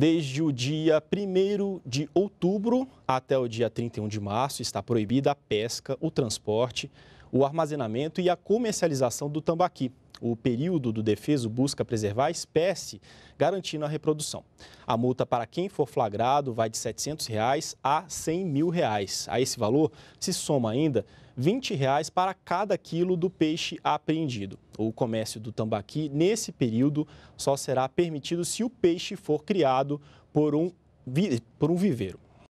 Desde o dia 1 de outubro até o dia 31 de março, está proibida a pesca, o transporte, o armazenamento e a comercialização do tambaqui. O período do defeso busca preservar a espécie, garantindo a reprodução. A multa para quem for flagrado vai de R$ 700 reais a R$ 100 mil. Reais. A esse valor se soma ainda R$ 20 reais para cada quilo do peixe apreendido. O comércio do tambaqui, nesse período, só será permitido se o peixe for criado por um, por um viveiro.